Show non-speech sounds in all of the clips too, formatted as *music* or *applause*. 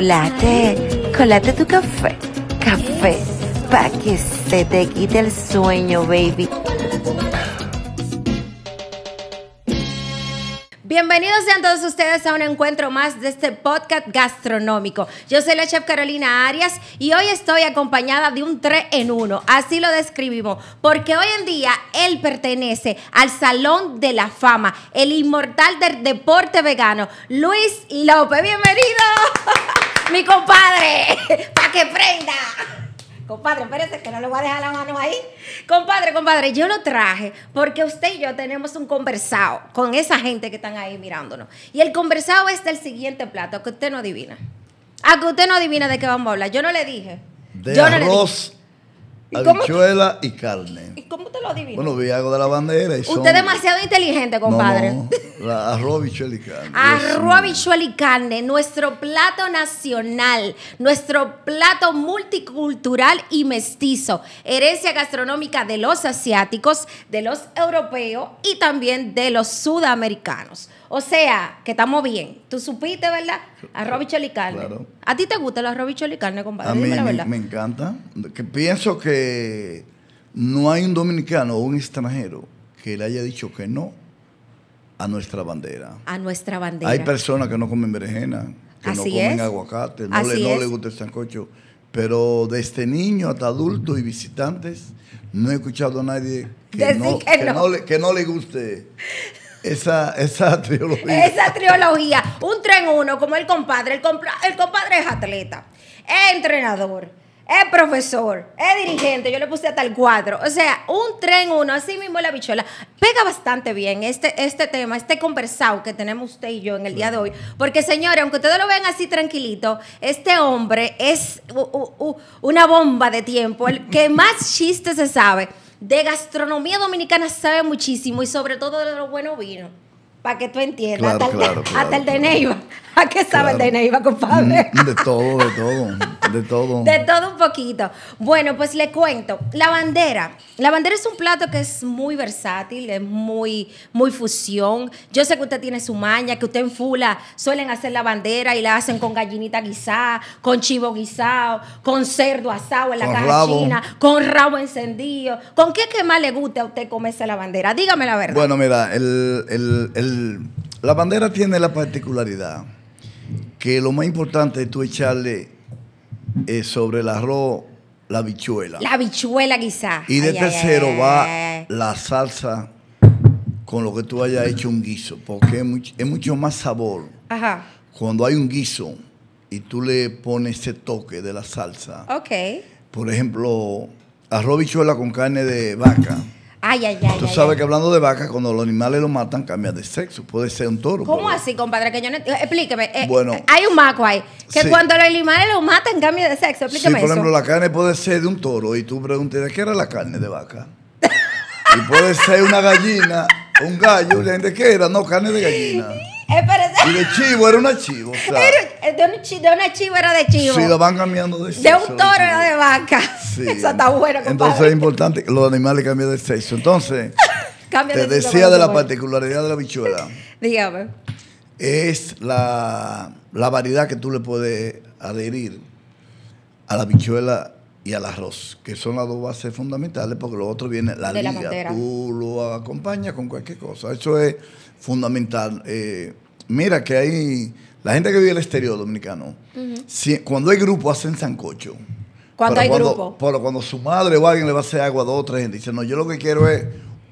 colate, colate tu café, café, pa' que se te quite el sueño, baby. Bienvenidos sean todos ustedes a un encuentro más de este podcast gastronómico. Yo soy la chef Carolina Arias y hoy estoy acompañada de un 3 en 1, así lo describimos, porque hoy en día él pertenece al Salón de la Fama, el inmortal del deporte vegano, Luis López. Bienvenido, *laughs* mi compadre, para que prenda. Compadre, espérese que no le voy a dejar la mano ahí. Compadre, compadre, yo lo traje porque usted y yo tenemos un conversado con esa gente que están ahí mirándonos. Y el conversado es del siguiente plato, que usted no adivina. Ah, que usted no adivina de qué vamos a hablar. Yo no le dije. De le arroz habichuela y carne. ¿Y cómo te lo adivinas? Bueno, vi algo de la bandera. Y Usted es demasiado inteligente, compadre. No, no. arroz, y carne. Arroz, habichuela y carne. Nuestro plato nacional. Nuestro plato multicultural y mestizo. Herencia gastronómica de los asiáticos, de los europeos y también de los sudamericanos. O sea, que estamos bien. Tú supiste, ¿verdad? Arroz, habichuela y carne. Claro. ¿A ti te gusta el arroz, habichuela y carne, compadre? A mí la verdad. Me, me encanta. Que pienso que no hay un dominicano o un extranjero que le haya dicho que no a nuestra bandera. A nuestra bandera. Hay personas que no comen berenjena, que no comen aguacate, no le, le gusta el sancocho. Pero desde niño hasta adulto y visitantes, no he escuchado a nadie que, no, que, no. le, guste esa, esa *laughs* trilogía. Esa trilogía. Un tren uno, como el compadre. El, compadre, el compadre es atleta, es entrenador es profesor, es dirigente, yo le puse hasta el cuadro. O sea, un tren uno, así mismo la bichola. Pega bastante bien este, este tema, este conversado que tenemos usted y yo en el día de hoy. Porque, señores, aunque ustedes lo vean así tranquilito, este hombre es una bomba de tiempo, el que *laughs* más chiste se sabe. De gastronomía dominicana sabe muchísimo y sobre todo de los buenos vinos. Para que tú entiendas, hasta, el, hasta el de Neiva. *laughs* ¿A qué saben De de Neiva, compadre? Mm, de todo, de todo, de todo. *laughs* De todo un poquito. Bueno, pues le cuento. La bandera. La bandera es un plato que es muy versátil, es muy, muy fusión. Yo sé que usted tiene su maña, que usted en Fula suelen hacer la bandera y la hacen con gallinita guisada, con chivo guisado, con cerdo asado en la caja china, con rabo encendido. ¿Con qué que más le gusta a usted comerse la bandera? Dígame la verdad. Bueno, mira, el, la bandera tiene la particularidad que lo más importante es tú echarle eh, sobre el arroz la bichuela. La bichuela quizá. Y de tercero va la salsa con lo que tú hayas hecho un guiso, porque es mucho, más sabor. Cuando hay un guiso y tú le pones ese toque de la salsa. Ok. Por ejemplo, arroz bichuela con carne de vaca. Ay, ay, ay. Tú sabes que hablando de vaca, cuando los animales lo matan, cambia de sexo. Puede ser un toro. ¿Cómo así, compadre? Que yo no... Explíqueme. Eh, bueno, hay un maco ahí. Que cuando los animales lo matan, cambia de sexo. Explíqueme sí, por ejemplo, la carne puede ser de un toro. Y tú preguntas, ¿de qué era la carne de vaca? y puede ser una gallina, un gallo. ¿qué era? No, carne de gallina. *laughs* Eh, y de chivo, era un chivo. de, un chivo era de chivo. Sí, lo van cambiando de sexo. De un toro era de vaca. *laughs* Eso está bueno, Entonces es importante que los animales cambien de sexo. Entonces, *laughs* te decía de la particularidad de la bichuela. *laughs* Dígame. Es la, la variedad que tú le puedes adherir a la bichuela y al arroz, que son las dos bases fundamentales, porque lo otro viene la de liga. tú lo acompañas con cualquier cosa. Eso es fundamental. Eh, mira que hay, la gente que vive en el exterior dominicano, cuando hay grupo hacen sancocho. cuando hay grupo? Pero cuando su madre o alguien le va a hacer agua a dos o tres gente, dice, no, yo lo que quiero es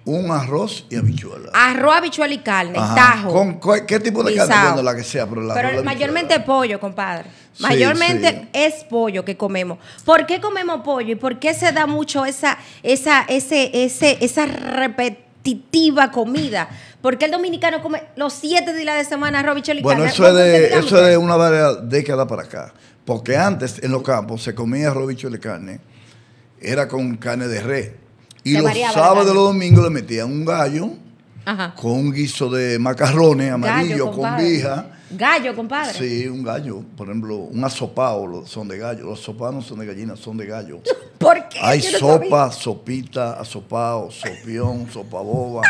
un arroz y habichuela. Arroz, habichuela y carne, tajo. ¿Con, qué tipo de carne? la que sea, pero mayormente pollo, compadre. Mayormente es pollo que comemos. ¿Por qué comemos pollo y por qué se da mucho esa esa ese ese esa repetitiva comida? ¿Por qué el dominicano come los siete días de semana y carne? Bueno, eso es, de, eso de una década para acá. Porque antes en los campos se comía robichol y carne, era con carne de res. Y los sábados y los domingos le metían un gallo, con un guiso de macarrones amarillo con vija. Gallo, compadre. Sí, un gallo. Por ejemplo, un asopado son de gallo. Los asopados no son de gallina, son de gallo. *laughs* ¿Por qué? Hay sopa, sopita, asopado, sopión, sopaboba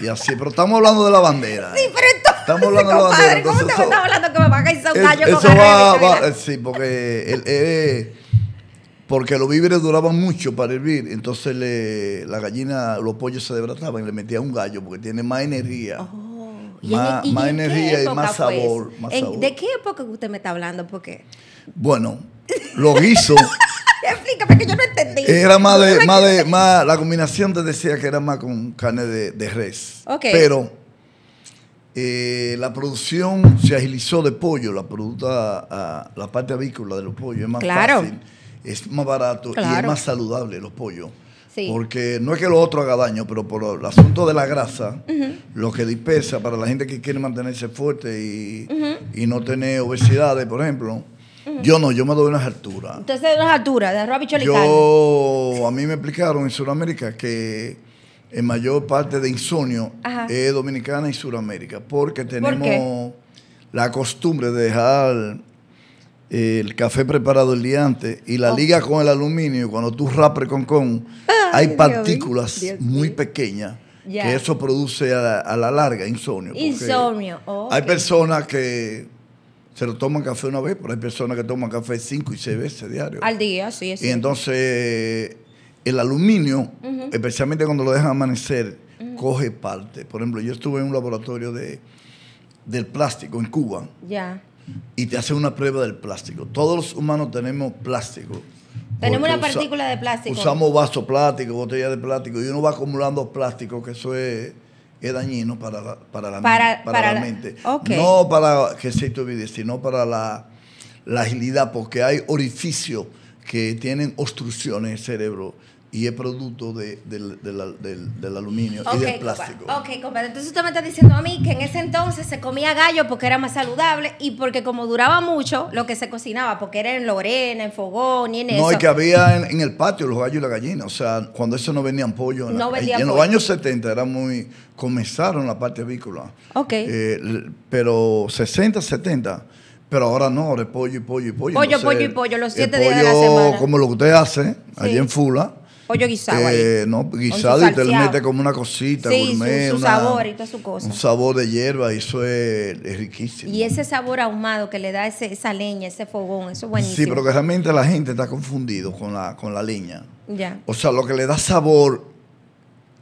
y así. Pero estamos hablando de la bandera. Sí, pero entonces, Estamos hablando de la bandera. Entonces, ¿Cómo te estamos hablando que me va a caer un gallo con Eso va, eh, sí, porque el, el, eh, porque los víveres duraban mucho para hervir, entonces le, la gallina, los pollos se desbrataban y le metía un gallo porque tiene más energía. Oh, más, e- energía y más sabor, más ¿De qué época usted me está hablando? Porque... Bueno, lo guiso. *laughs* Explícame que yo no entendí. Era más de, más de, más, la combinación te decía que era más con carne de, res. Pero eh, la producción se agilizó de pollo, la producta, a, la parte avícola de los pollos es más claro. fácil es más barato y es más saludable los pollos. Porque no es que lo otro haga daño, pero por el asunto de la grasa, lo que dispesa para la gente que quiere mantenerse fuerte y, no tener obesidades, por ejemplo, Yo no, yo me doy unas alturas. Entonces, unas alturas de arroz Yo, a mí me explicaron en Sudamérica que en mayor parte de insomnio es dominicana y Sudamérica, porque tenemos la costumbre de dejar el café preparado el día antes y la liga con el aluminio, cuando tú rapes con con, ah, hay partículas muy pequeñas que eso produce a la, larga insomnio. Insomnio. Hay personas que se lo toman café una vez, pero hay personas que toman café cinco y seis veces diario. Al día, sí. sí. y entonces el aluminio, especialmente cuando lo dejan amanecer, coge parte. Por ejemplo, yo estuve en un laboratorio de, del plástico en Cuba. Ya y te hace una prueba del plástico. Todos los humanos tenemos plástico. Tenemos una partícula de plástico. Usamos vasos plásticos, botellas de plástico, y uno va acumulando plástico, que eso es, dañino para la, para para, la, mente. No para que se te olvide, sino para la, la agilidad, porque hay orificios que tienen obstrucciones en el cerebro y es producto del, aluminio y del plástico. Ok, Entonces usted me está diciendo a mí que en ese entonces se comía gallo porque era más saludable y porque como duraba mucho lo que se cocinaba, porque era en Lorena, en Fogón y en eso. No, y que había en, el patio los gallos y la gallina. O sea, cuando eso no venían pollo. En, no en los años 70 era muy... Comenzaron la parte avícola. Ok. Eh, pero 60, 70... Pero ahora no, ahora es pollo y pollo y pollo. Pollo, pollo y pollo, los siete días de la semana. Como lo que usted hace allí en Fula, Pollo guisado eh, No, guisado y te lo mete como una cosita Un sabor de hierba, eso es, riquísimo. Y ese sabor ahumado que le da esa leña, ese fogón, eso es buenísimo. Sí, pero que realmente la gente está confundido con la, con la leña. Ya. O sea, lo que le da sabor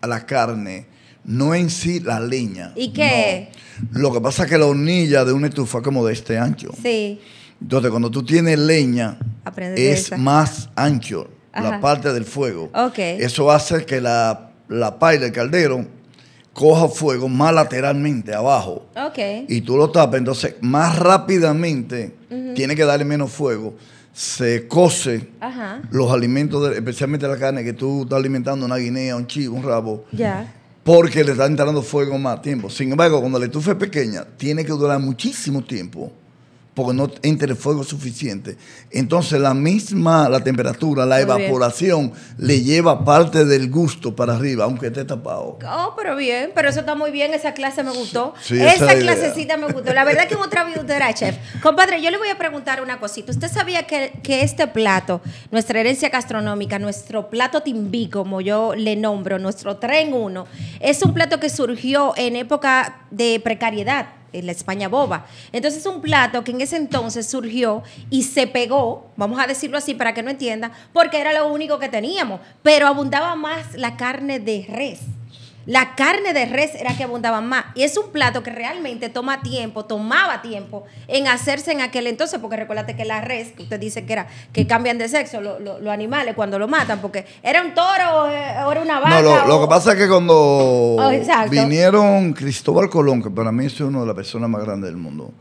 a la carne no en sí la leña. ¿Y qué? Lo que pasa es que la hornilla de una estufa es como de este ancho. Sí. Entonces, cuando tú tienes leña, es más ancho la parte del fuego. Eso hace que la, la del el caldero, coja fuego más lateralmente abajo. Okay. Y tú lo tapas, entonces más rápidamente tiene que darle menos fuego. Se cose los alimentos, especialmente la carne que tú estás alimentando, una guinea, un chivo, un rabo. Porque le está entrando fuego más tiempo. Sin embargo, cuando la estufa es pequeña, tiene que durar muchísimo tiempo porque no entra el fuego suficiente. Entonces la misma, la temperatura, la evaporación le lleva parte del gusto para arriba, aunque esté tapado. Oh, pero bien, pero eso está muy bien, esa clase me gustó. Sí, esa, clasecita me gustó. La verdad que otra vida usted chef. Compadre, yo le voy a preguntar una cosita. ¿Usted sabía que, que este plato, nuestra herencia gastronómica, nuestro plato timbí, como yo le nombro, nuestro tren uno, es un plato que surgió en época de precariedad? Eh, la España boba. Entonces un plato que en ese entonces surgió y se pegó, vamos a decirlo así para que no entienda, porque era lo único que teníamos, pero abundaba más la carne de res. La carne de res era que abundaban más. Y es un plato que realmente toma tiempo, tomaba tiempo en hacerse en aquel entonces, porque recuérdate que la res, que usted dice que era, que cambian de sexo los animales cuando lo matan, porque era un toro o eh, era una vaca. No, lo, que pasa es que cuando *laughs* oh, vinieron Cristóbal Colón, que para mí es una de las personas más grandes del mundo,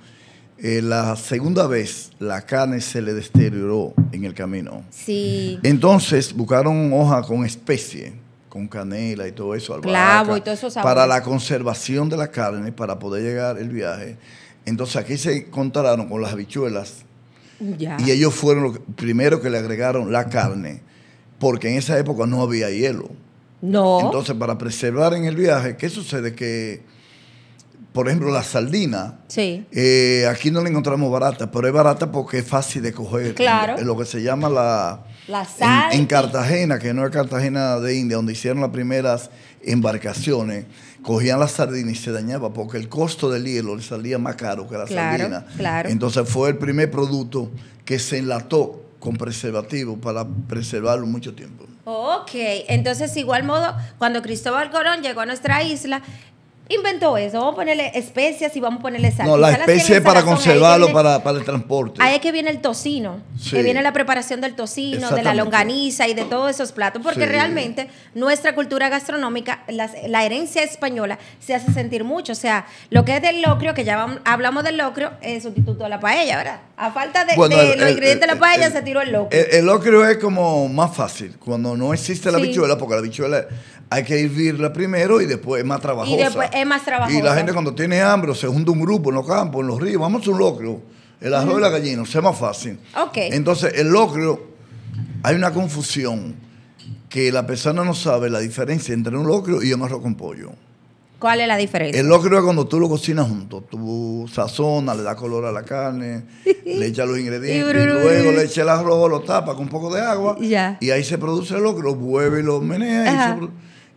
eh, la segunda vez la carne se le deterioró en el camino. Sí. Entonces buscaron hoja con especie con canela y todo eso, Clavo y todo eso para la conservación de la carne, para poder llegar el viaje. Entonces aquí se encontraron con las habichuelas ya. y ellos fueron los primeros que le agregaron la carne, porque en esa época no había hielo. No. Entonces para preservar en el viaje, ¿qué sucede? Que por ejemplo, la sardina, sí. Eh, aquí no la encontramos barata, pero es barata porque es fácil de coger. Claro. lo que se llama la, la En, Cartagena, que no es Cartagena de India, donde hicieron las primeras embarcaciones, cogían la sardina y se dañaba porque el costo del hielo le salía más caro que la claro, sardina. Claro. Entonces fue el primer producto que se enlató con preservativo para preservarlo mucho tiempo. Ok, entonces igual modo, cuando Cristóbal Corón llegó a nuestra isla, inventó eso. Vamos a ponerle especias y vamos a ponerle sal. No, la especie es para conservarlo, para, el transporte. Ahí es que viene el tocino, que viene la preparación del tocino, de la longaniza y de todos esos platos, porque realmente nuestra cultura gastronómica, la, herencia española, se hace sentir mucho. O sea, lo que es del locrio, que ya hablamos del locrio, es sustituto de la paella, ¿verdad? A falta de, los ingredientes de la paella, se tiró el locrio. El, locrio es como más fácil, cuando no existe la bichuela, porque la bichuela hay que vivirla primero y después es más trabajosa. Y después es más trabajosa. Y la gente cuando tiene hambre se junta un grupo en los campos, en los ríos, vamos a un locro, el arroz y la gallina, o sea más fácil. Ok. Entonces, el locro, hay una confusión que la persona no sabe la diferencia entre un locro y un arroz con pollo. ¿Cuál es la diferencia? El locro es cuando tú lo cocinas junto. Tú sazonas, le das color a la carne, *laughs* le echas los ingredientes, y, luego le echas el arroz, lo tapas con un poco de agua. Y ahí se produce el locro, vuelve y lo meneas. Y se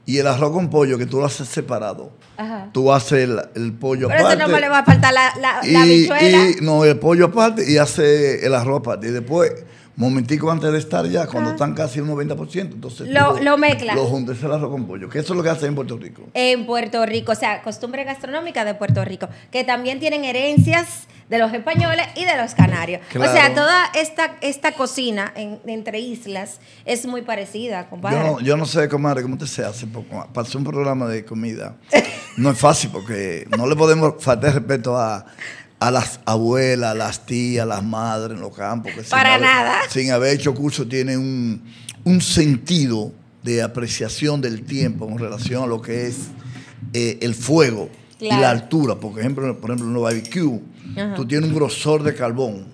y el arroz con pollo, que tú lo haces separado. Tú haces el, pollo aparte. Pero eso no me le va a faltar la, la, la no, el pollo aparte y hace el arroz aparte. Y después, momentico antes de estar ya, cuando están casi un 90%, entonces... Lo, lo mezclas. Lo juntas el arroz con pollo, que eso es lo que hacen en Puerto Rico. En Puerto Rico, o sea, costumbre gastronómica de Puerto Rico, que también tienen herencias de los españoles y de los canarios. O sea, toda esta, esta cocina entre islas es muy parecida, compadre. Yo no, sé, comadre, cómo te se hace. Pasó un programa de comida. *laughs* No es fácil porque no le podemos faltar respeto a, las abuelas, a las tías, a las madres en los campos. Que Para nada. Sin haber hecho curso, tiene un, sentido de apreciación del tiempo en relación a lo que es eh, el fuego y la altura, Porque, ejemplo, por ejemplo, en los barbecue, tú tienes un grosor de carbón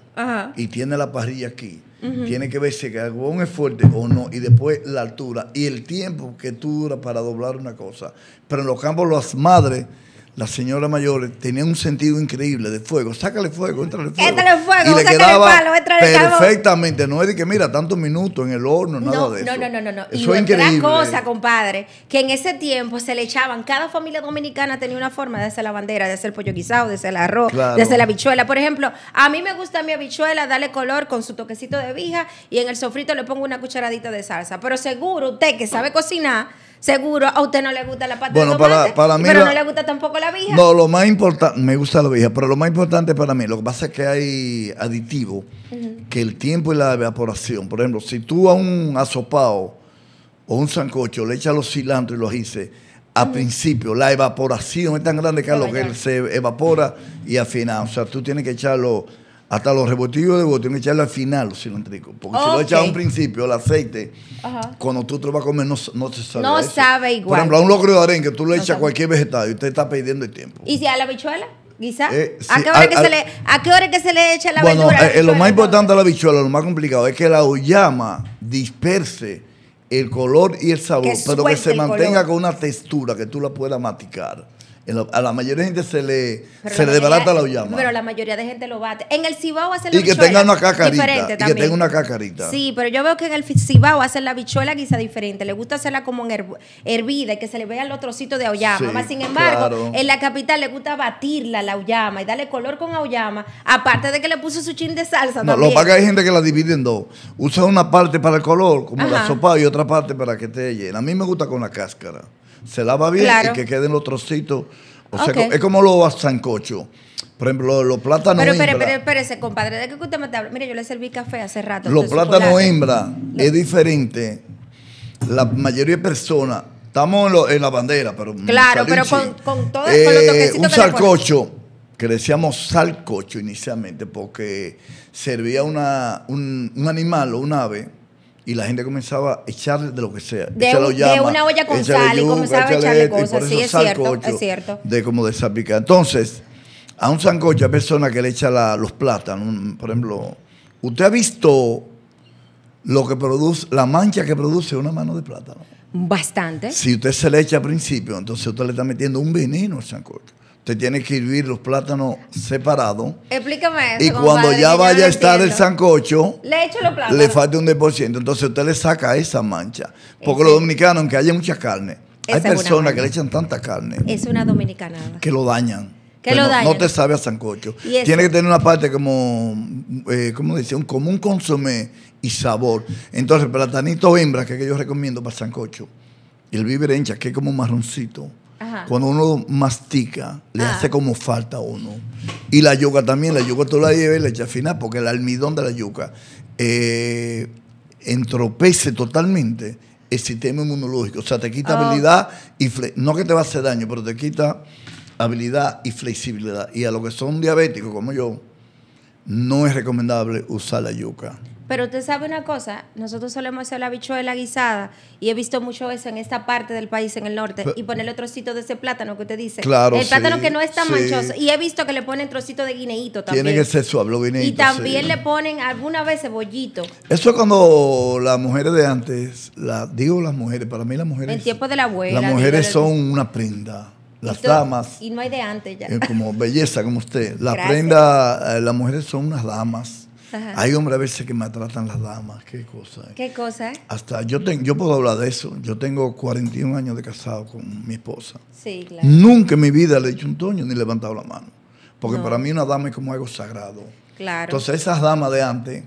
y tienes la parrilla aquí. Tienes Tiene que ver si el carbón es fuerte o no, y después la altura y el tiempo que tú duras para doblar una cosa. Pero en los campos, las madres la señora mayor tenía un sentido increíble de fuego. Sácale fuego, entrale fuego. Entrale fuego, y le quedaba palo, Perfectamente, no es de que mira, tantos minutos en el horno, nada de eso. No, no, no, no. no. Eso y es cosa, compadre, que en ese tiempo se le echaban, cada familia dominicana tenía una forma de hacer la bandera, de hacer pollo guisado, de hacer el arroz, de hacer la bichuela. Por ejemplo, a mí me gusta mi habichuela, darle color con su toquecito de vija y en el sofrito le pongo una cucharadita de salsa. Pero seguro usted que sabe cocinar Seguro, a usted no le gusta la pata bueno, para, mí pero no le gusta tampoco la vija. No, lo más importante, me gusta la vija, pero lo más importante para mí, lo que pasa es que hay aditivos que el tiempo y la evaporación, por ejemplo, si tú a un asopado o un sancocho le echas los cilantro y los hice, a principio la evaporación es tan grande que, lo que se evapora y al final, o sea, tú tienes que echarlo hasta los rebotillos de huevo tienen que echarle al final los cilantricos. Porque si lo echas a un principio, el aceite, cuando tú te lo vas a comer, no, no se sabe. No sabe igual. Por ejemplo, a un locro de arenque, tú le echas cualquier vegetal y usted está perdiendo el tiempo. ¿Y si a la bichuela? Quizás. Eh, ¿A, qué hora que se le, ¿A qué hora que se le echa la bichuela? verdura? Bueno, eh, eh, lo más importante a la bichuela, lo más complicado, es que la uyama disperse el color y el sabor, pero que se mantenga con una textura que tú la puedas maticar a la mayoría de gente se le, se le desbarata la Pero la mayoría de gente lo bate. En el Cibao hacen la Y que tenga una cacarita. Y que tenga una cacarita. Sí, pero yo veo que en el Cibao hacen la bichuela guisa diferente. Le gusta hacerla como en hervida y que se le vea el trocito de auyama. sin embargo, en la capital le gusta batirla la auyama y darle color con auyama. Aparte de que le puso su chin de salsa. No, lo paga hay gente que la divide en dos. Usa una parte para el color, como la sopa, y otra parte para que te llena A mí me gusta con la cáscara se lava bien y que queden los trocitos. O sea, es como los zancochos. Por ejemplo, los plátanos pero, pero, espérese, compadre, ¿de qué usted me habla? Mire, yo le serví café hace rato. Los plátanos hembra es diferente. La mayoría de personas, estamos en, la bandera, pero... Claro, pero con, con, todo, eh, con los eh, Un salcocho, que le decíamos salcocho inicialmente, porque servía una, un, un animal o un ave y la gente comenzaba a echarle de lo que sea. De, una olla con sal y comenzaba a echarle cosas. Sí, es cierto, es cierto. De como de Entonces, a un sancocho a persona que le echa los plátanos. Por ejemplo, ¿usted ha visto lo que produce, la mancha que produce una mano de plátano? Bastante. Si usted se le echa al principio, entonces usted le está metiendo un veneno al sancocho te tiene que hervir los plátanos separados. Explícame eso. Y cuando ya vaya a estar el sancocho, le echa los plátanos. Le falta un 10%. Entonces usted le saca esa mancha. Porque los este- dominicanos, aunque haya mucha carne, hay personas que le echan tanta carne. Es una dominicana. Que lo dañan. Que pues lo dañan. No, te sabe a sancocho. Tiene que tener una parte como, eh, ¿cómo decía? Un común consomé y sabor. Entonces, platanito hembra, que, es que yo recomiendo para sancocho. El viver hincha, que es como marroncito cuando uno mastica, le ah. hace como falta a uno. Y la yuca también, la yuca tú la lleves y la echas final, porque el almidón de la yuca eh, entropece totalmente el sistema inmunológico. O sea, te quita ah. habilidad y no que te va a hacer daño, pero te quita habilidad y flexibilidad. Y a los que son diabéticos como yo, no es recomendable usar la yuca. Pero usted sabe una cosa, nosotros solemos hacer la bichuela guisada y he visto mucho eso en esta parte del país, en el norte, y ponerle trocito de ese plátano que usted dice. El plátano que no es tan manchoso. Y he visto que le ponen trocito de guineíto también. Tiene que ser suave, guineíto. Y también le ponen alguna vez cebollito. Eso es cuando las mujeres de antes, digo las mujeres, para mí las mujeres. En tiempo de la abuela. Las mujeres son una prenda las damas. Y no hay de antes ya. Eh, como *laughs* belleza, como usted. La prenda, eh, las mujeres son unas damas. Hay hombres a veces que maltratan las damas, qué cosa. Eh. Qué cosa. Hasta yo, yo puedo hablar de eso. Yo tengo 41 años de casado con mi esposa. Sí, claro. Nunca en mi vida le he hecho un toño ni levantado la mano. Porque para mí una dama es como algo sagrado. Claro. Entonces esas damas de antes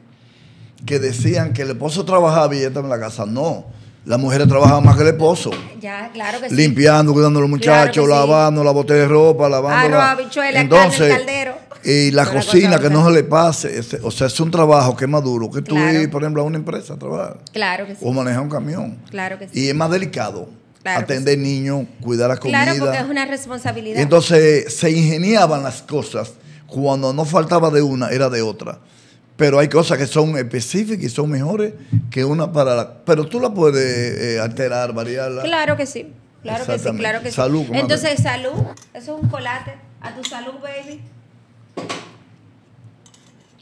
que decían que el esposo trabajaba y estaba en la casa, no. Las mujeres trabajaban más que el esposo. Ya, claro Limpiando, cuidando a los muchachos, lavando la botella de ropa, lavando ah, carne, el caldero. Y la cocina, que no se le pase. o sea, es un trabajo que es más duro Que tú ir, por ejemplo, a una empresa a trabajar. Claro que sí. O manejar un camión. Claro que sí. Y es más delicado. atender niños, cuidar la comida. Claro, porque es una responsabilidad. Y entonces se ingeniaban las cosas. Cuando no faltaba de una, era de otra. Pero hay cosas que son específicas y son mejores que una para la... Pero tú la puedes eh, alterar, variarla. Claro que sí. Claro que sí, claro que sí. Entonces, salud. Eso es un colate. A tu salud, baby.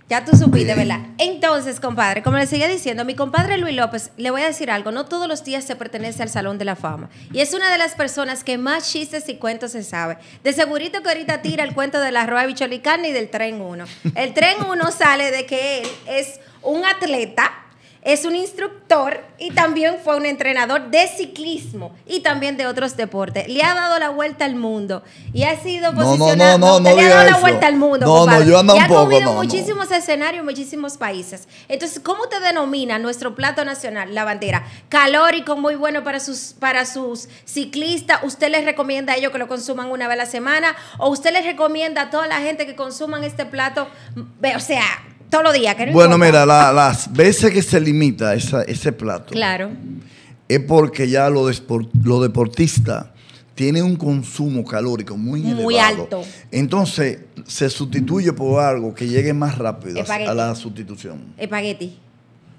Ya tú supiste, ¿verdad? Entonces, compadre, como le seguía diciendo, mi compadre Luis López, le voy a decir algo, no todos los días se pertenece al Salón de la Fama. Y es una de las personas que más chistes y cuentos se sabe. De segurito que ahorita tira el cuento de la rueda bicholicana y del tren 1. El tren 1 sale de que él es un atleta es un instructor y también fue un entrenador de ciclismo y también de otros deportes. Le ha dado la vuelta al mundo y ha sido posicionado. No, no, no, no, le ha dado la vuelta al mundo. No, no, yo ando un poco. Ha comido muchísimos escenarios, escenarios, muchísimos países. Entonces, ¿cómo te denomina nuestro plato nacional, la bandera? Calórico, muy bueno para sus para sus ciclistas. ¿Usted les recomienda a ellos que lo consuman una vez a la semana o usted les recomienda a toda la gente que consuman este plato, o sea, días. bueno, mira, las veces que se limita ese plato. Claro. Es porque ya lo, deportistas lo deportista tiene un consumo calórico muy, muy alto. Entonces, se sustituye por algo que llegue más rápido a la sustitución. Espagueti.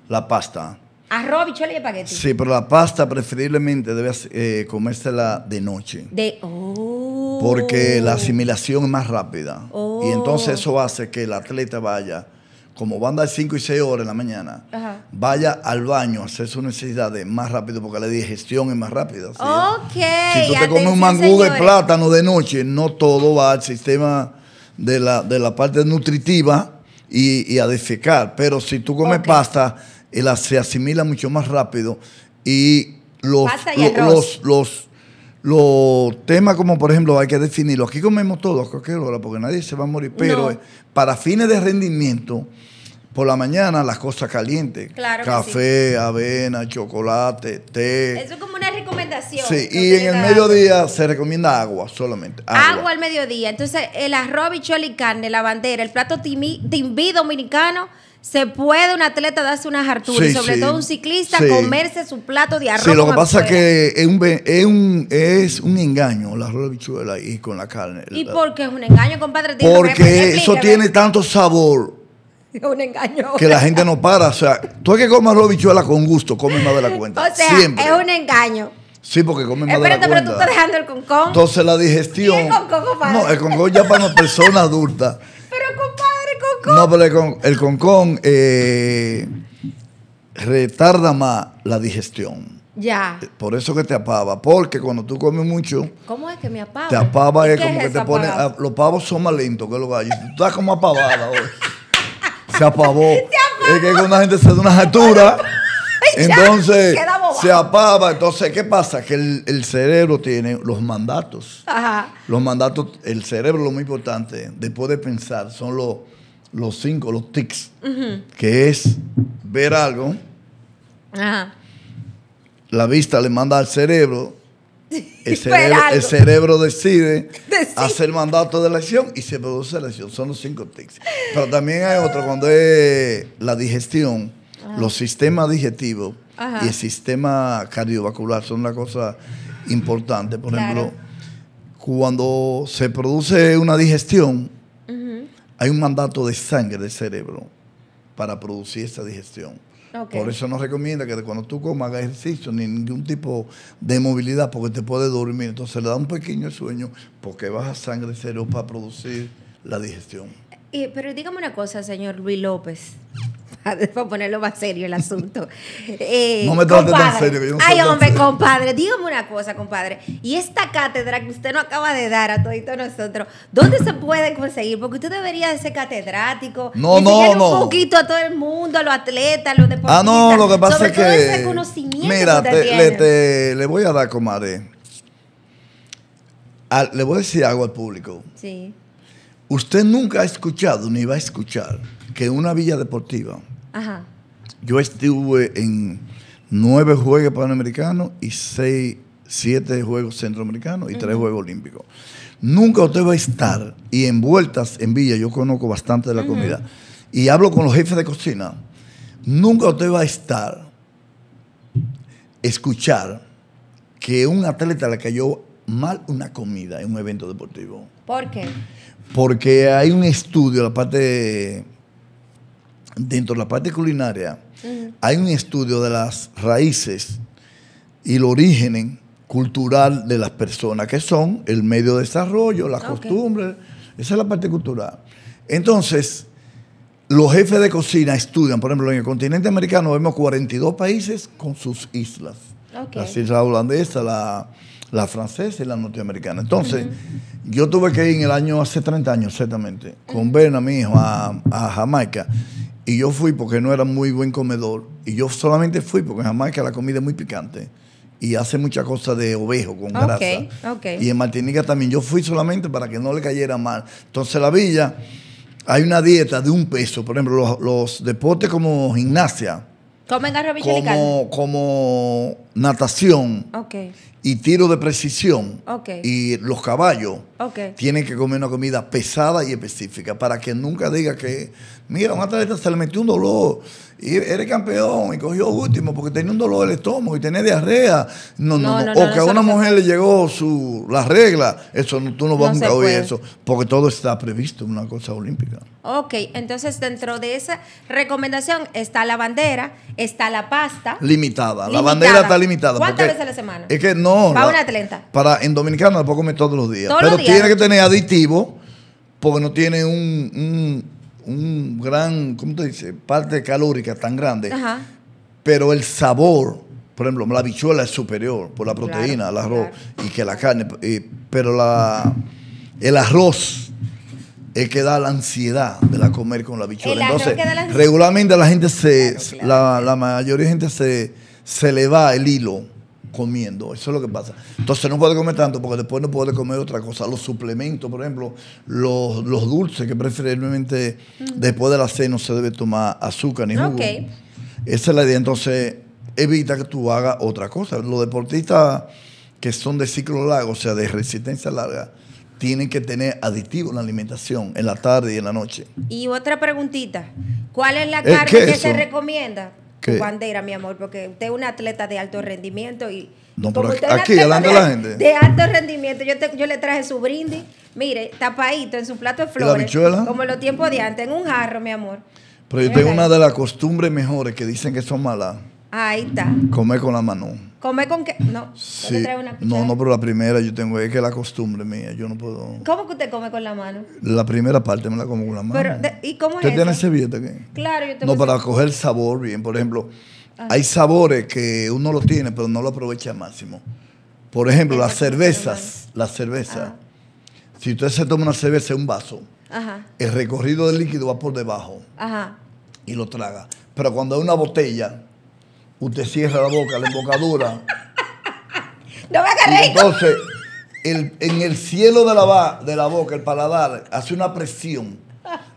La pasta. Arroz, bichuela y espagueti. Sí, pero la pasta preferiblemente debes eh, comérsela de noche. De. Oh. Porque la asimilación es más rápida. Y entonces oh. eso hace que el atleta vaya como a de 5 y 6 horas en la mañana, vaya al baño a hacer sus necesidades más rápido porque la digestión es más rápida. ¿sí? Si tú te comes un mangú de plátano de noche, no todo va al sistema de la, parte nutritiva y, a defecar. Pero si tú comes pasta, se asimila mucho más rápido y y los, los, los los temas como por ejemplo hay que definirlo. Aquí comemos todos a cualquier hora porque nadie se va a morir. Pero eh, para fines de rendimiento, por la mañana las cosas calientes. Café, avena, chocolate, té. Eso es como una recomendación. Sí, y en el mediodía se recomienda agua solamente. Agua. al mediodía. Entonces el arroz, bichol y carne, la bandera, el plato timbí, timbí dominicano se puede un atleta darse unas harturas, y sobre todo un ciclista, comerse su plato de arroz. Sí, lo que pasa es que es un, es, un, es un engaño la rola bichuela y con la carne. ¿Y por qué es un engaño, compadre? Porque pues, eso tiene tanto sabor. *laughs* Es un engaño. Que la gente no para. O sea, tú hay que comas arroz bichuela con gusto, Comes más de la cuenta. *laughs* O sea, es un engaño. Sí, porque comen más de la cuenta. pero tú estás dejando el concón. Entonces la digestión. ¿Y el concón, No, el concón ya para una persona adulta. *laughs* pero, compadre. No, pero el, con, el concón eh, retarda más la digestión. Ya. Por eso que te apava, porque cuando tú comes mucho. ¿Cómo es que me apaga? Te apava es como que te pone. los pavos son más lentos que los gallos. Tú estás como apavada hoy. *laughs* se apavó. Es que cuando la gente se da una altura *laughs* Entonces, se apava. Entonces, ¿qué pasa? Que el, el cerebro tiene los mandatos. Ajá. Los mandatos, el cerebro lo más importante, después de pensar, son los los cinco, los tics, que es ver algo. La vista le manda al cerebro. *laughs* El cerebro, *laughs* decide, hacer mandato de la acción y se produce la acción. Son los cinco tics. Pero también hay otro cuando es la digestión, los sistemas digestivos y el sistema cardiovascular son una cosa importante. Por ejemplo, cuando se produce una digestión, hay un mandato de sangre del cerebro para producir esa digestión. Por eso no recomienda que cuando tú comas hagas ejercicio ni ningún tipo de movilidad porque te puede dormir. Entonces le da un pequeño sueño porque baja sangre del cerebro para producir la digestión. Eh, pero dígame una cosa, señor Luis López. *laughs* para ponerlo más serio el asunto. Eh, no me trate compadre. tan serio Ay, hombre, compadre, dígame una cosa, compadre. Y esta cátedra que usted nos acaba de dar a todos nosotros, ¿dónde se puede conseguir? Porque usted debería ser catedrático. No, no, no. un poquito a todo el mundo, a los atletas, a los deportistas. Ah, no, lo que pasa es que. mira, le, te, le voy a dar, comadre. le voy a decir algo al público. Sí. Usted nunca ha escuchado ni va a escuchar que una villa deportiva. Ajá. Yo estuve en nueve juegos panamericanos y seis, siete juegos centroamericanos y tres juegos olímpicos. Nunca usted va a estar y envueltas en villa. Yo conozco bastante de la comida y hablo con los jefes de cocina. Nunca usted va a estar escuchar que un atleta le cayó mal una comida en un evento deportivo. ¿Por qué? Porque hay un estudio, la parte dentro de la parte culinaria, hay un estudio de las raíces y el origen cultural de las personas, que son el medio de desarrollo, las costumbres, esa es la parte cultural. Entonces, los jefes de cocina estudian, por ejemplo, en el continente americano vemos 42 países con sus islas. la Las islas holandesas, la la francesa y la norteamericana. Entonces, yo tuve que ir en el año, hace 30 años exactamente, con a mi hijo, a, Jamaica. Y yo fui porque no era muy buen comedor. Y yo solamente fui porque en Jamaica la comida es muy picante y hace muchas cosas de ovejo con grasa. Y en Martinica también. Yo fui solamente para que no le cayera mal. Entonces, la villa, hay una dieta de un peso. Por ejemplo, los, los deportes como gimnasia como, como natación y tiro de precisión. Y los caballos tienen que comer una comida pesada y específica para que nunca diga que, mira, un atleta se le metió un dolor y eres campeón y cogió último porque tenía un dolor del estómago y tenía diarrea. No, no, no, o que a una mujer le llegó su la regla, eso tú no vas nunca a oír eso, porque todo está previsto en una cosa olímpica. Ok, entonces dentro de esa recomendación está la bandera, está la pasta. Limitada, la bandera está limitada. ¿Cuántas veces a la semana? Es que no. Para un atleta. en Dominicana la puedo comer todos los días. pero tiene que tener aditivo porque no tiene un un gran, ¿cómo te dice? Parte calórica tan grande. Pero el sabor, por ejemplo, la bichuela es superior por la proteína, el arroz, y que la carne. Eh, pero la, el arroz es que da la ansiedad de la comer con la bichuela. Entonces, regularmente la gente se, la, mayoría de gente se, se le va el hilo comiendo. Eso es lo que pasa. Entonces no puede comer tanto porque después no puede comer otra cosa. Los suplementos, por ejemplo, los, dulces que preferiblemente después de la cena no se debe tomar azúcar ni jugo. Esa es la idea. Entonces evita que tú hagas otra cosa. Los deportistas que son de ciclo largo, o sea, de resistencia larga, tienen que tener aditivos en la alimentación en la tarde y en la noche. Y otra preguntita, ¿cuál es la carga que, que se recomienda? bandera, mi amor, porque usted es una atleta de alto rendimiento y... aquí, de, la gente. De alto rendimiento, yo, yo le traje su brindis, mire, tapadito en su plato de flores, como los tiempos de antes, en un jarro, mi amor. Pero yo tengo una de las costumbres mejores que dicen que son malas. Ahí está. Come con la mano. ¿Come con qué? No. Una no, no, pero la primera yo tengo, es que es la costumbre mía, yo no puedo. ¿Cómo que usted come con la mano? La primera parte me la como con la mano. ¿Y cómo es ¿Usted tiene servilleta aquí? Claro, yo tengo. No, para coger sabor bien. Por ejemplo, ah. hay sabores que uno lo tiene, pero no lo aprovecha al máximo. Por ejemplo, las cervezas. Las cervezas. Si usted se toma una cerveza en un vaso, el recorrido del líquido va por debajo. Ajá. Y lo traga. Pero cuando hay una botella usted cierra la boca, la embocadura. No me Entonces, en el cielo de la, de la boca, el paladar, hace una presión.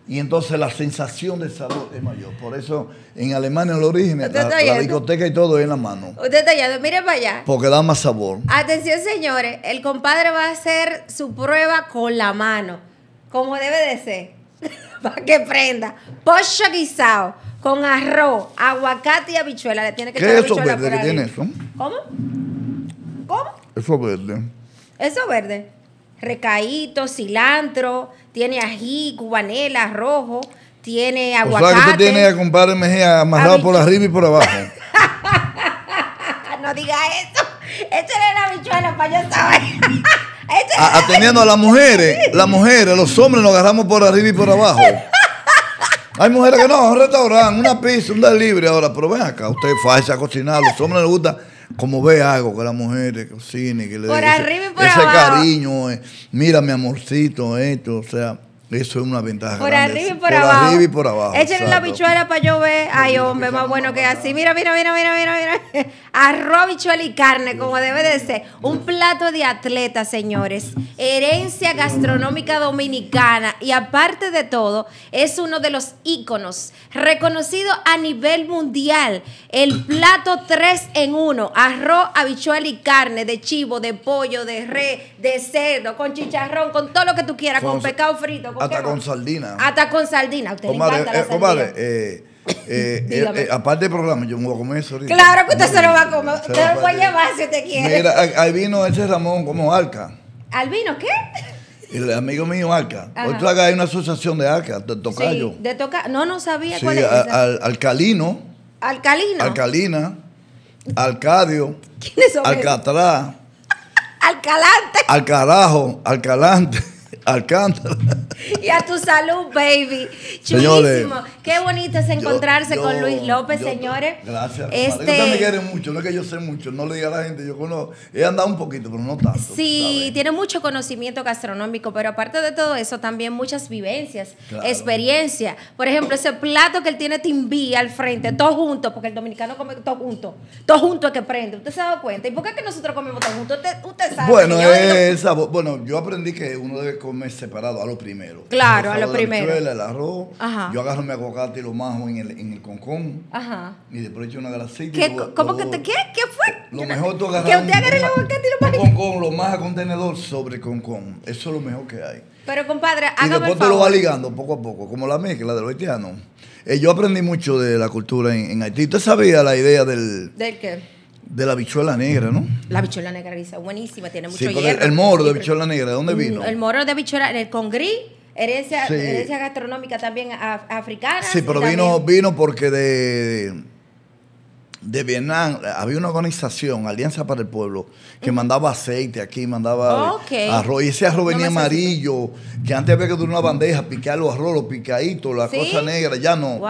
Y entonces la sensación de sabor es mayor. Por eso en Alemania el origen, la, discoteca y todo es en la mano. Usted está yendo, mire para allá. Porque da más sabor. Atención, señores, el compadre va a hacer su prueba con la mano, como debe de ser, *laughs* para que prenda. Pollo guisado con arroz, aguacate y habichuela. Le tiene que ¿Qué es eso verde que tiene eso? ¿Cómo? ¿Cómo? Eso verde. Eso verde. Recaíto, cilantro, tiene ají, cubanela, rojo, tiene aguacate. O sea, que tú tienes a compadre Mejía amarrado por arriba y por abajo. *laughs* no digas eso. Échale la habichuela para yo saber. *laughs* a, atendiendo a las mujeres, las mujeres, los hombres nos agarramos por arriba y por abajo. *laughs* Hay mujeres que no, un restaurante, una pizza, un delivery ahora, pero ven acá, usted fácil a cocinar, los hombres les gusta como ve algo que las mujeres cocine, que le dice ese, cariño, eh, mira mi amorcito, esto, o sea, eso es una ventaja. Por arriba y por, abajo. Por arriba y por abajo. Échenle la bichuela para yo ver. Ay, hombre, más bueno que así. Mira, mira, mira, mira, mira, *laughs* Arroz, bichuela y carne, como debe de ser. Un plato de atleta, señores. Herencia gastronómica dominicana. Y aparte de todo, es uno de los íconos. Reconocido a nivel mundial. El plato 3 en 1. Arroz, habichuela y carne. De chivo, de pollo, de re, de cerdo, con chicharrón, con todo lo que tú quieras. Con, con pecado frito hasta con sardina. Hasta con sardina. Usted comadre, le eh, comadre, eh, eh, *laughs* eh, eh aparte del programa, yo me voy a comer eso ahorita. Claro que usted se lo va a comer. Se lo lo puede llevar si usted quiere. Mira, ahí vino ese Ramón como arca. vino qué? El amigo mío Arca. Otra acá hay una asociación de Arca, de Tocayo. Sí, de toca no, no sabía cuál era. Sí, alcalino. Alcalino. Alcalina. Alcadio. ¿Quiénes son Alcatraz. *laughs* Alcalante. Alcarajo. Alcalante. Alcántara. *laughs* Y a tu salud, baby. Señores, Qué bonito es encontrarse con Luis López, señores. Gracias. Este... Ustedes me quieren mucho, no es que yo sé mucho, no le diga a la gente, yo conozco, he andado un poquito, pero no tanto. Sí, tiene mucho conocimiento gastronómico, pero aparte de todo eso, también muchas vivencias, experiencia. Por ejemplo, ese plato que él tiene timbí al frente, todo junto, porque el dominicano come todo junto. Todo junto es que prende. ¿Usted se ha dado cuenta? ¿Y por qué es que nosotros comemos todo junto? Usted, sabe. Bueno, bueno, yo aprendí que uno debe comer me he separado a lo primero. Claro, a lo primero. La el arroz. Ajá. Yo agarro mi aguacate y lo majo en el, en el concón. Ajá. Y después echo una grasita. ¿Qué, ¿Cómo que te, ¿qué? ¿Qué fue? Lo mejor tú agarras. Que usted el aguacate y lo más Concón, lo con sobre concón. Eso es lo mejor que hay. Pero compadre, hágame Y después te lo va ligando poco a poco, como la mezcla de los haitianos. Eh, yo aprendí mucho de la cultura en, Haití. ¿Usted sabía la idea del. ¿Del qué? de la bichuela negra, ¿no? La bichuela negra risa, buenísima, tiene mucho sí, El moro de bichuela negra, ¿de dónde mm, vino? El moro de bichuela, el congrí, herencia, herencia gastronómica también africana. Sí, pero vino, vino porque de de Vietnam había una organización, Alianza para el Pueblo, que mandaba aceite aquí, mandaba arroz. Y ese arroz venía amarillo, que antes había que durar una bandeja, picar los arroz, los picaditos, la cosa negra, ya no.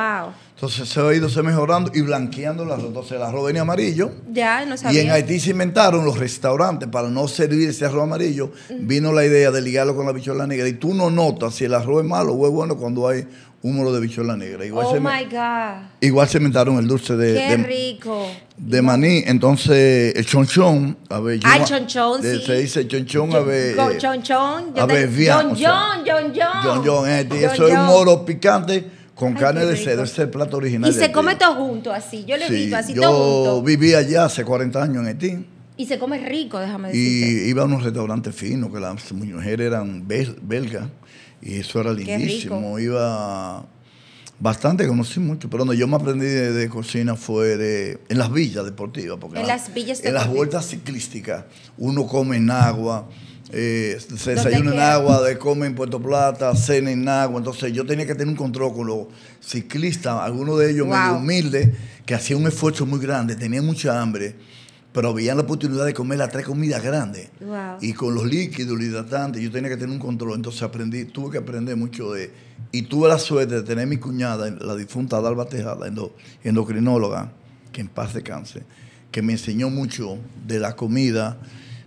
Entonces se ha ido se mejorando y blanqueando el arroz. Entonces el arroz venía amarillo. Ya, no sabía. Y en Haití se inventaron los restaurantes para no servir ese arroz amarillo. Mm. Vino la idea de ligarlo con la bichola negra. Y tú no notas si el arroz es malo o es bueno cuando hay un muro de bichola negra. Igual oh my God. Igual se cementaron el dulce de. de, rico. De maní. Entonces, el chonchón. A ver, chonchón, sí. Se dice chonchón, a ver. Eh, chonchón. A ver, bien. Chonchón, chonchón. Eh, chonchón, Eso es un moro picante con carne de cerdo, ese es el plato original. Y se come todo junto, así. Yo le he visto, así todo junto. Yo vivía allá hace 40 años en Haití. Y se come rico, déjame decirte. Y iba a unos restaurantes finos, que las mujeres eran belgas. Y eso era lindísimo. Iba bastante, conocí mucho. Pero donde yo me aprendí de, cocina fue en las villas deportivas. Porque en las villas En las vueltas ciclísticas. Uno come en agua. Eh, se desayuna en agua, de come en Puerto Plata, cena en agua. Entonces yo tenía que tener un control con los ciclistas, algunos de ellos medio humildes, que hacían un esfuerzo muy grande, tenían mucha hambre pero veían la oportunidad de comer las tres comidas grandes. Y con los líquidos, los hidratantes, yo tenía que tener un control. Entonces aprendí, tuve que aprender mucho de... Y tuve la suerte de tener a mi cuñada, la difunta Dalba Tejada, endocrinóloga, que en paz de cáncer, que me enseñó mucho de la comida.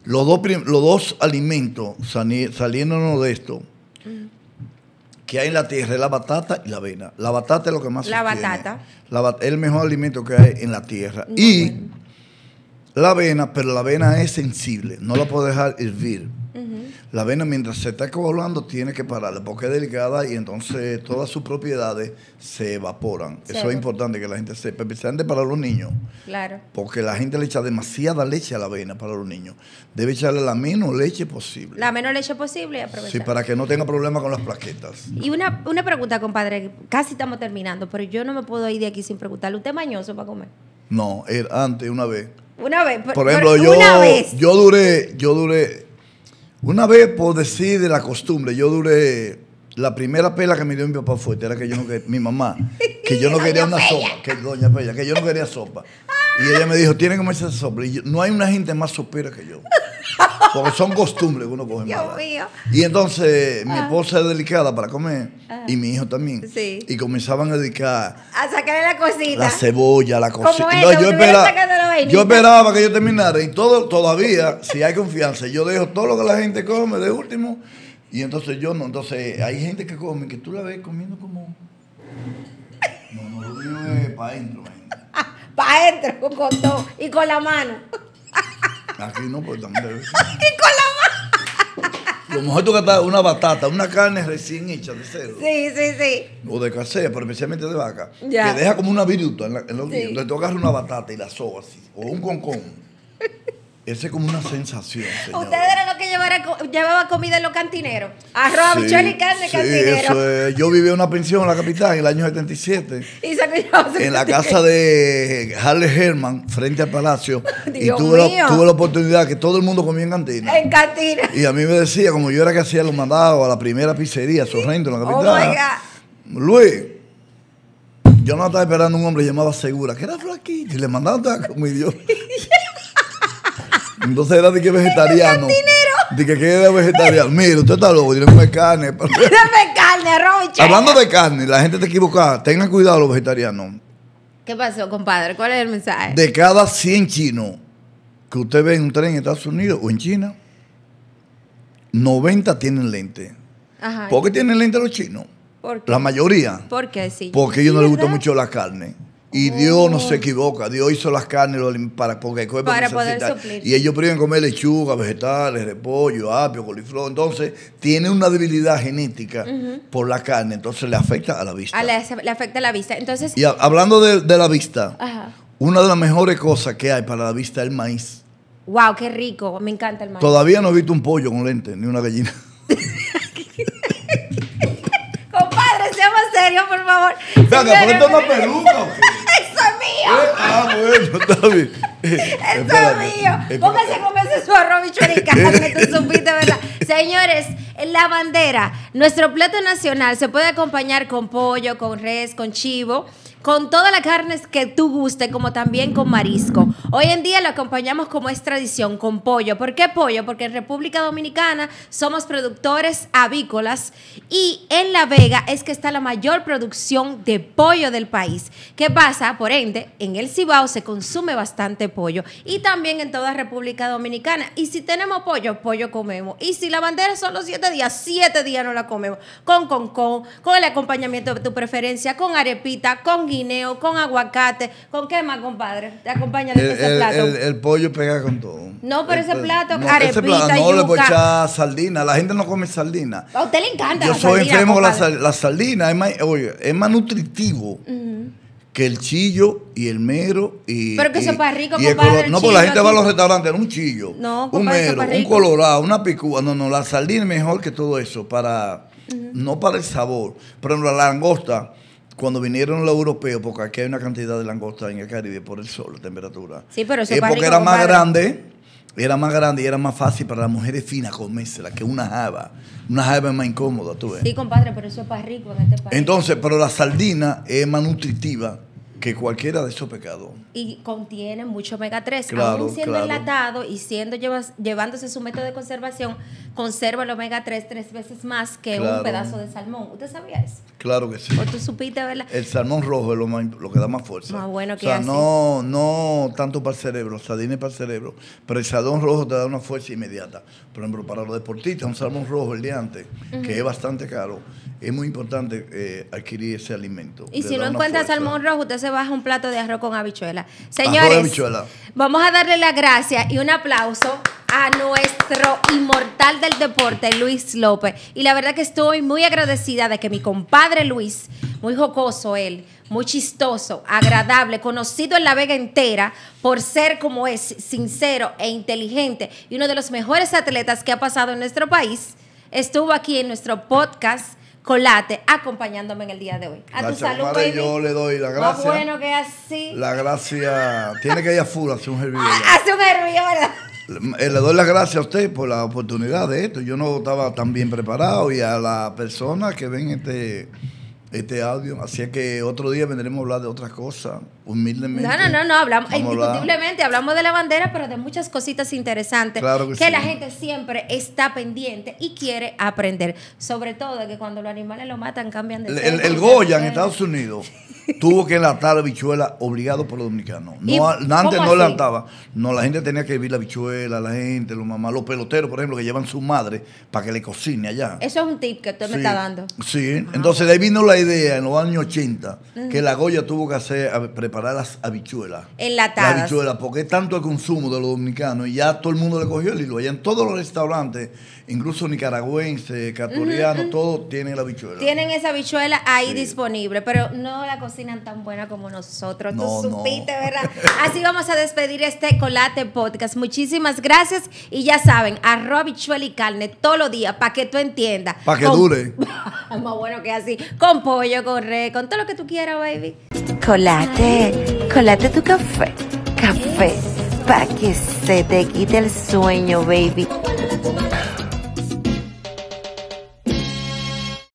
Los dos, alimentos, saliéndonos de esto, mm. que hay en la tierra es la batata y la avena. La batata es lo que más La batata. es el mejor alimento que hay en la tierra. y la avena, pero la avena es sensible, no la puede dejar hervir. La avena mientras se está coagulando tiene que pararla porque es delicada y entonces todas sus propiedades se evaporan. Eso es importante que la gente sepa, especialmente para los niños. Claro. Porque la gente le echa demasiada leche a la avena para los niños. Debe echarle la menos leche posible. La menos leche posible, aprovechar. Sí, para que no tenga problemas con las plaquetas. Y una, pregunta, compadre, casi estamos terminando, pero yo no me puedo ir de aquí sin preguntarle. ¿Usted es mañoso para comer? No, antes, una vez. Una vez. Por, ejemplo, yo, yo duré, yo duré, una vez por decir de la costumbre, yo duré la primera pela que me dio mi papá fue era que yo no quería, mi mamá, que yo no quería una sopa, que doña Pella, que yo no quería sopa. Y ella me dijo, tiene que comerse esa sopa. Y no hay una gente más sopera que yo. Porque son costumbres que uno coge Y entonces mi ah. esposa es delicada para comer ah. y mi hijo también. Y comenzaban a dedicar. A sacarle la cosita. La cebolla, la cosita. yo, esperaba, yo esperaba que yo terminara y todo todavía, si hay confianza, yo dejo todo lo que la gente come de último y entonces yo no, entonces hay gente que come, que tú la ves comiendo como... No, no, lo digo es eh, para adentro. *laughs* para adentro, con todo, y con la mano. Aquí no, pues también debe ser. *laughs* Y con la mano. Lo mejor tú gastas una batata, una carne recién hecha de cerdo. Sí, sí, sí. O de casea, pero especialmente de vaca. Ya. Que deja como una viruta en, la, en los Entonces tú una batata y la soba así. O un concón. Esa es como una sensación. Usted era lo que llevaba comida en los cantineros. Arroz, sí, y carne, sí, cantinero. Es. Yo vivía una pensión en la capital en el año 77. ¿Y en la casa de Harley Herman, frente al palacio. *laughs* y tuve la, oportunidad que todo el mundo comía en cantina. En cantina. Y a mí me decía, como yo era que hacía los mandados a la primera pizzería, Sorrento, en la oh capital. Oh Luis. Yo no estaba esperando un hombre llamado Segura, que era flaquito, y le mandaba a como *laughs* Entonces era de que vegetariano. De que queda vegetariano. Mira, usted está loco, tiene carne. comer carne, *laughs* Rocha. Hablando de carne, la gente te equivocada. Tengan cuidado los vegetarianos. ¿Qué pasó, compadre? ¿Cuál es el mensaje? De cada 100 chinos que usted ve en un tren en Estados Unidos o en China, 90 tienen lente. Ajá. ¿Por qué tienen lente los chinos? ¿Por La mayoría. ¿Por qué? Sí. Porque a ellos no les gusta mucho la carne. Y Dios no se oh. equivoca. Dios hizo las carnes para, porque el cuerpo Y ellos prefieren comer lechuga, vegetales, repollo, apio, coliflor. Entonces, tiene una debilidad genética por la carne. Entonces, le afecta a la vista. le afecta a la vista. Entonces, y hablando de, la vista, una de las mejores cosas que hay para la vista es el maíz. ¡Wow! ¡Qué rico! Me encanta el maíz. Todavía no he visto un pollo con lente, ni una gallina. *laughs* *laughs* Compadre, seamos serios, por favor. Venga, una eh, ah, bueno, está bien. *laughs* ¡Esto es mío! Póngase con ese su arroz y es eh. tú ¿verdad? Señores, la bandera. Nuestro plato nacional se puede acompañar con pollo, con res, con chivo con todas las carnes que tú guste, como también con marisco. Hoy en día lo acompañamos como es tradición, con pollo. ¿Por qué pollo? Porque en República Dominicana somos productores avícolas y en La Vega es que está la mayor producción de pollo del país. ¿Qué pasa? Por ende, en el Cibao se consume bastante pollo y también en toda República Dominicana. Y si tenemos pollo, pollo comemos. Y si la bandera son los siete días, siete días no la comemos. Con con con, con el acompañamiento de tu preferencia, con arepita, con guineo, con aguacate. ¿Con qué más, compadre? Te acompaña el, ese plato. El, pollo pega con todo. No, pero ese este, plato, no, arepita, ese no, le voy a echar sardina. La gente no come sardina. A usted le encanta Yo la soy enfermo con la, la, sardina. Es más, oye, es más nutritivo. que el chillo y el mero y. Pero que y, para rico, compadre, No, porque la gente va a los restaurantes, un chillo, no, un mero, un colorado, una picúa. No, no, la sardina es mejor que todo eso, para. No para el sabor. pero ejemplo, la langosta cuando vinieron los europeos, porque aquí hay una cantidad de langosta en el Caribe por el sol, la temperatura. Sí, pero eso Porque era más grande, era más grande y era más fácil para las mujeres finas comérsela que una java. Una java es más incómoda, tú ves. Sí, compadre, pero eso es para rico en este país. Entonces, pero la sardina es más nutritiva que cualquiera de esos pecados. Y contiene mucho omega 3. Aún siendo enlatado y siendo llevándose su método de conservación, conserva el omega 3 tres veces más que un pedazo de salmón. ¿Usted sabía eso? Claro que sí. O tú supiste, ¿verdad? El salmón rojo es lo, que da más fuerza. Más bueno que O sea, no, no tanto para el cerebro, sardines para el cerebro, pero el salmón rojo te da una fuerza inmediata. Por ejemplo, para los deportistas, un salmón rojo el día antes, que es bastante caro, es muy importante eh, adquirir ese alimento. Y si no encuentra salmón rojo, usted se baja un plato de arroz con habichuela. Señores, vamos a darle la gracia y un aplauso a nuestro inmortal del deporte, Luis López. Y la verdad que estoy muy agradecida de que mi compadre Luis, muy jocoso él, muy chistoso, agradable, conocido en La Vega entera por ser como es, sincero e inteligente y uno de los mejores atletas que ha pasado en nuestro país, estuvo aquí en nuestro podcast Colate acompañándome en el día de hoy. A tu salud, Yo le doy la gracia. Más bueno que así. La gracia. Tiene que ir a full, hace un hervido. Ah, hace un Le, eh, le doy las gracias a usted por la oportunidad de esto. Yo no estaba tan bien preparado y a la persona que ven este, este audio. Así que otro día vendremos a hablar de otras cosas humildemente. No, no, no, no hablamos, indiscutiblemente hablamos de la bandera, pero de muchas cositas interesantes que, la gente siempre está pendiente y quiere aprender. Sobre todo que cuando los animales lo matan, cambian de El, el, Goya en Estados Unidos *laughs* tuvo que enlatar la bichuela obligado por los dominicanos. No, antes no enlataba. No, la gente tenía que vivir la bichuela, la gente, los mamás, los peloteros, por ejemplo, que llevan su madre para que le cocine allá. Eso es un tip que usted me está dando. Sí, entonces de ahí vino la idea en los años 80 que la Goya tuvo que hacer preparar las habichuelas. en La habichuela, porque es tanto el consumo de los dominicanos y ya todo el mundo le cogió el hilo. Allá en todos los restaurantes incluso nicaragüense, ecuatoriano, todos tienen la bichuela. Tienen esa bichuela ahí disponible, pero no la cocinan tan buena como nosotros. No, Tú supiste, ¿verdad? Así vamos a despedir este Colate Podcast. Muchísimas gracias y ya saben, arroz, bichuela y carne todos los días para que tú entiendas. Para que dure. *laughs* Más bueno que así, con pollo, con re, con todo lo que tú quieras, baby. Colate, colate tu café, café, para que se te quite el sueño, baby.